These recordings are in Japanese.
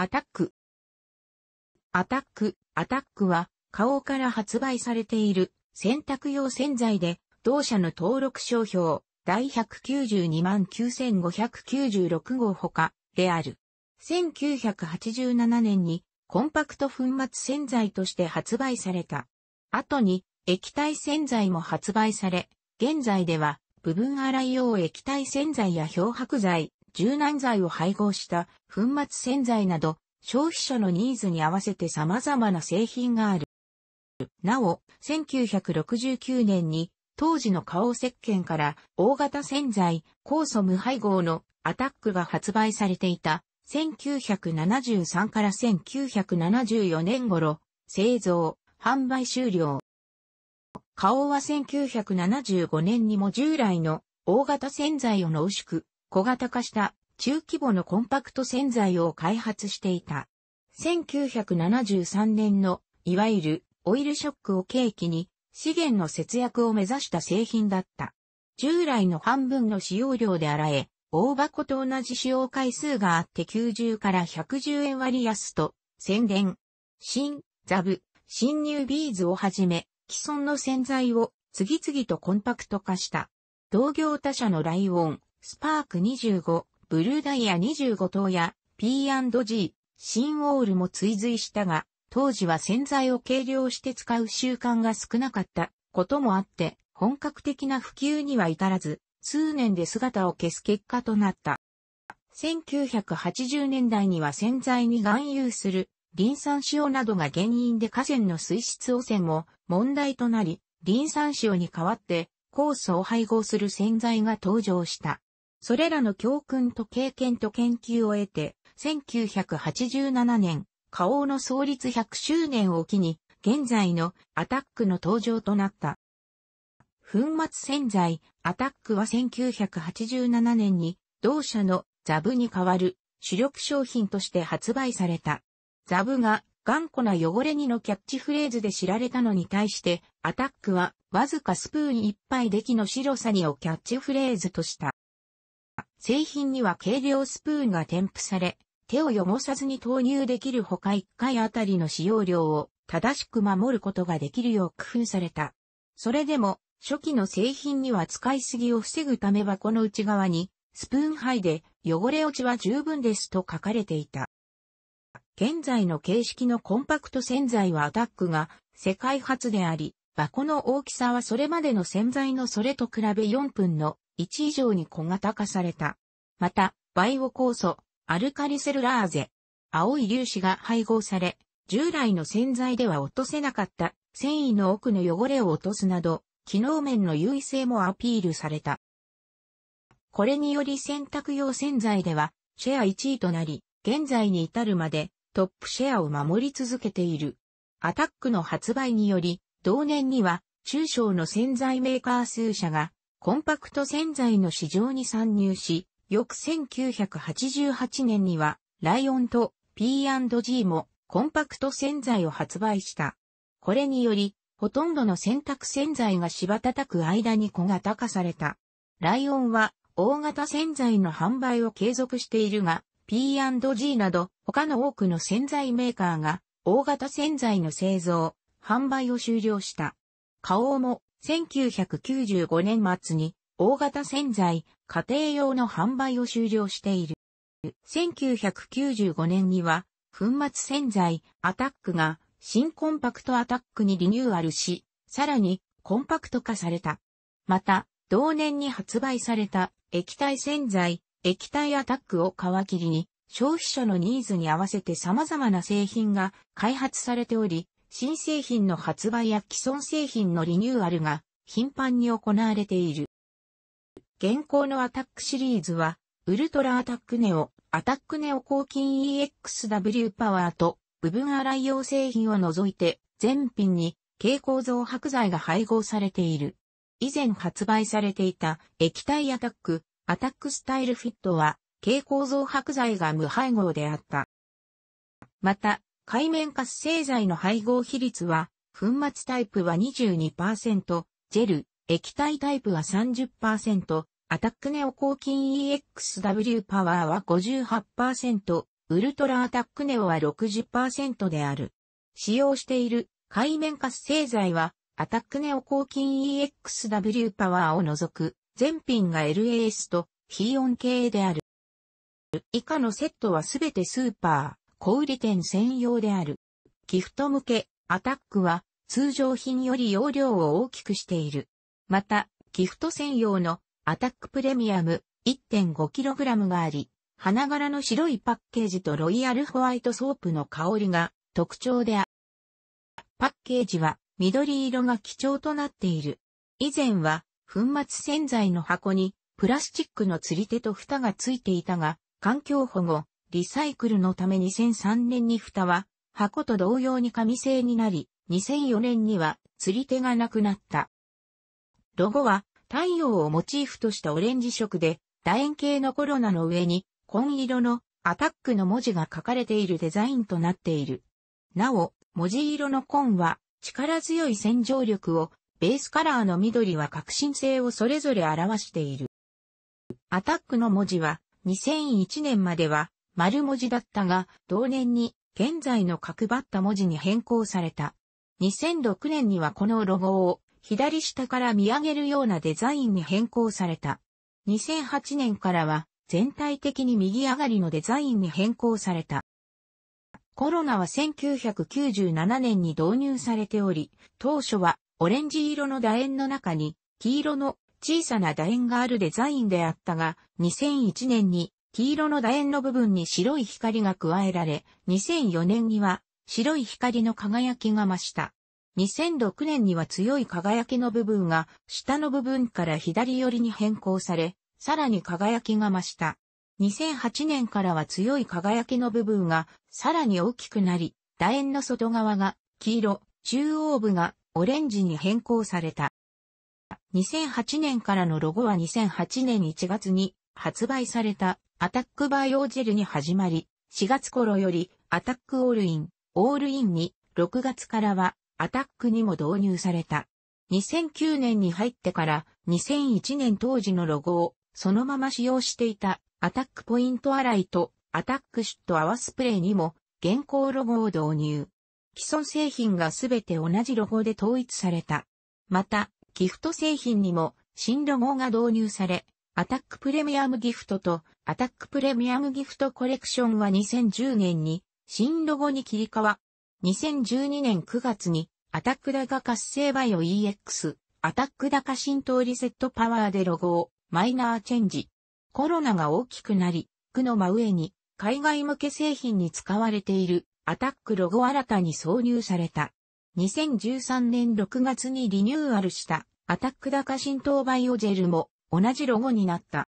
アタック。アタック、アタックは、花王から発売されている洗濯用洗剤で、同社の登録商標、第1929596号ほか、である。1987年に、コンパクト粉末洗剤として発売された。後に、液体洗剤も発売され、現在では、部分洗い用液体洗剤や漂白剤、柔軟剤を配合した粉末洗剤など消費者のニーズに合わせて様々な製品がある。なお、1969年に当時の顔石鹸から大型洗剤酵素無配合のアタックが発売されていた1973から1974年頃製造、販売終了。顔は1975年にも従来の大型洗剤を濃縮、小型化した中規模のコンパクト洗剤を開発していた。1973年のいわゆるオイルショックを契機に資源の節約を目指した製品だった。従来の半分の使用量で洗え、大箱と同じ使用回数があって90から110円割安と、宣伝、新、ザブ、新入ビーズをはじめ、既存の洗剤を次々とコンパクト化した。同業他社のライオン、スパーク25、ブルーダイヤ25等や P&G、シンオールも追随したが、当時は洗剤を計量して使う習慣が少なかったこともあって、本格的な普及には至らず、数年で姿を消す結果となった。1980年代には洗剤に含有するリン酸塩などが原因で河川の水質汚染も問題となり、リン酸塩に代わって酵素を配合する洗剤が登場した。それらの教訓と経験と研究を得て、1987年、花王の創立100周年を機に、現在のアタックの登場となった。粉末洗剤、アタックは1987年に、同社のザブに代わる主力商品として発売された。ザブが頑固な汚れにのキャッチフレーズで知られたのに対して、アタックはわずかスプーン一杯できの白さにをキャッチフレーズとした。製品には軽量スプーンが添付され、手を汚さずに投入できるほか1回あたりの使用量を正しく守ることができるよう工夫された。それでも、初期の製品には使いすぎを防ぐため箱の内側に、スプーン杯で汚れ落ちは十分ですと書かれていた。現在の形式のコンパクト洗剤はアタックが世界初であり、箱の大きさはそれまでの洗剤のそれと比べ4分の1以上に小型化された。また、バイオ酵素、アルカリセルラーゼ、青い粒子が配合され、従来の洗剤では落とせなかった繊維の奥の汚れを落とすなど、機能面の優位性もアピールされた。これにより洗濯用洗剤では、シェア1位となり、現在に至るまでトップシェアを守り続けている。アタックの発売により、同年には中小の洗剤メーカー数社がコンパクト洗剤の市場に参入し、翌1988年には、ライオンと P&G もコンパクト洗剤を発売した。これにより、ほとんどの洗濯洗剤が柴叩く間に小型化された。ライオンは大型洗剤の販売を継続しているが、P&G など他の多くの洗剤メーカーが大型洗剤の製造、販売を終了した。花王も1995年末に大型洗剤、家庭用の販売を終了している。1995年には、粉末洗剤、アタックが、新コンパクトアタックにリニューアルし、さらに、コンパクト化された。また、同年に発売された、液体洗剤、液体アタックを皮切りに、消費者のニーズに合わせて様々な製品が開発されており、新製品の発売や既存製品のリニューアルが頻繁に行われている。現行のアタックシリーズは、ウルトラアタックネオ、アタックネオ抗菌 EXW パワーと部分洗い用製品を除いて全品に蛍光増白剤が配合されている。以前発売されていた液体アタック、アタックスタイルフィットは蛍光増白剤が無配合であった。また、海面活性剤の配合比率は、粉末タイプは22%、ジェル、液体タイプは30%、アタックネオ抗菌 EXW パワーは58%、ウルトラアタックネオは60%である。使用している海面活性剤は、アタックネオ抗菌 EXW パワーを除く、全品が LAS と非音系である。以下のセットはすべてスーパー。小売店専用である。ギフト向け、アタックは、通常品より容量を大きくしている。また、ギフト専用の、アタックプレミアム 1.5kg があり、花柄の白いパッケージとロイヤルホワイトソープの香りが特徴である。パッケージは緑色が基調となっている。以前は粉末洗剤の箱にプラスチックの釣り手と蓋がついていたが、環境保護、リサイクルのため2003年に蓋は、箱と同様に紙製になり、2004年には釣り手がなくなった。ロゴは太陽をモチーフとしたオレンジ色で、楕円形のコロナの上に紺色のアタックの文字が書かれているデザインとなっている。なお、文字色の紺は力強い洗浄力を、ベースカラーの緑は革新性をそれぞれ表している。アタックの文字は2001年までは丸文字だったが、同年に現在の角張った文字に変更された。2006年にはこのロゴを左下から見上げるようなデザインに変更された。2008年からは全体的に右上がりのデザインに変更された。コロナは1997年に導入されており、当初はオレンジ色の楕円の中に黄色の小さな楕円があるデザインであったが、2001年に黄色の楕円の部分に白い光が加えられ、2004年には白い光の輝きが増した。2006年には強い輝きの部分が下の部分から左寄りに変更され、さらに輝きが増した。2008年からは強い輝きの部分がさらに大きくなり、楕円の外側が黄色、中央部がオレンジに変更された。2008年からのロゴは2008年1月に発売されたアタックバイオージェルに始まり、4月頃よりアタックオールイン、オールインに、6月からはアタックにも導入された。2009年に入ってから2001年当時のロゴをそのまま使用していたアタックポイント洗いとアタックシュットアワスプレイにも現行ロゴを導入。既存製品がすべて同じロゴで統一された。また、ギフト製品にも新ロゴが導入され、アタックプレミアムギフトとアタックプレミアムギフトコレクションは2010年に新ロゴに切り替わ、2012年9月にアタック高活性バイオ EX、アタック高浸透リセットパワーでロゴをマイナーチェンジ。コロナが大きくなり、区の真上に海外向け製品に使われているアタックロゴ新たに挿入された。2013年6月にリニューアルしたアタック高浸透バイオジェルも同じロゴになった。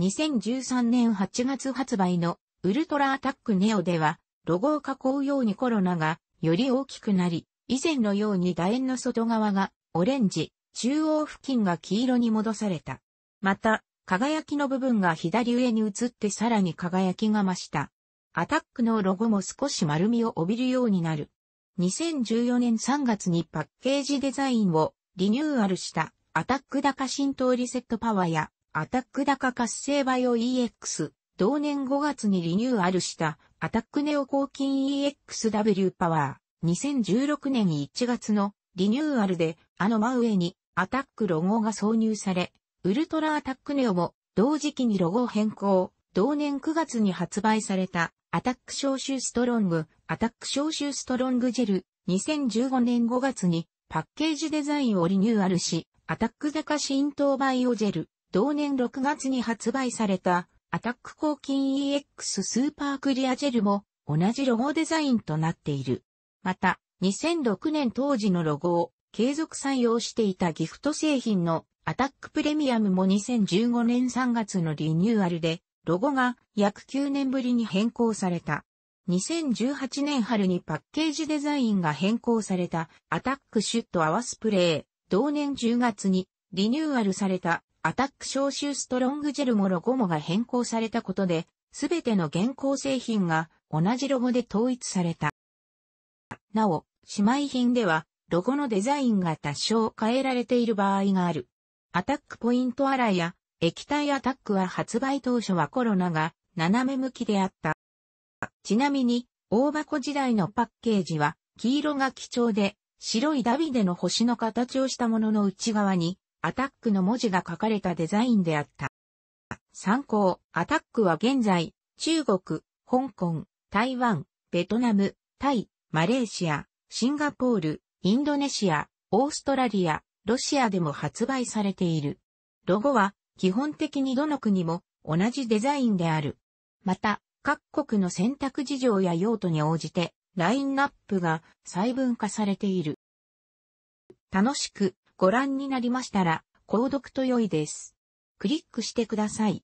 2013年8月発売のウルトラアタックネオでは、ロゴを囲うようにコロナがより大きくなり、以前のように楕円の外側がオレンジ、中央付近が黄色に戻された。また、輝きの部分が左上に移ってさらに輝きが増した。アタックのロゴも少し丸みを帯びるようになる。2014年3月にパッケージデザインをリニューアルした。アタック高浸透リセットパワーや、アタック高活性バイオ EX、同年5月にリニューアルした、アタックネオ抗菌 EXW パワー、2016年1月のリニューアルで、あの真上に、アタックロゴが挿入され、ウルトラアタックネオも、同時期にロゴを変更、同年9月に発売された、アタック消臭ストロング、アタック消臭ストロングジェル、2015年5月にパッケージデザインをリニューアルし、アタック坂浸透バイオジェル、同年6月に発売された、アタック抗菌 EX スーパークリアジェルも、同じロゴデザインとなっている。また、2006年当時のロゴを継続採用していたギフト製品のアタックプレミアムも2015年3月のリニューアルで、ロゴが約9年ぶりに変更された。2018年春にパッケージデザインが変更されたアタックシュットアワスプレー同年10月にリニューアルされたアタック消臭ストロングジェルもロゴもが変更されたことで、すべての現行製品が同じロゴで統一された。なお、姉妹品では、ロゴのデザインが多少変えられている場合がある。アタックポイント洗いや液体アタックは発売当初はコロナが斜め向きであった。ちなみに、大箱時代のパッケージは黄色が貴重で白いダビデの星の形をしたものの内側に、アタックの文字が書かれたデザインであった。参考、アタックは現在、中国、香港、台湾、ベトナム、タイ、マレーシア、シンガポール、インドネシア、オーストラリア、ロシアでも発売されている。ロゴは、基本的にどの国も同じデザインである。また、各国の選択事情や用途に応じてラインナップが細分化されている。楽しくご覧になりましたら、購読と良いです。クリックしてください。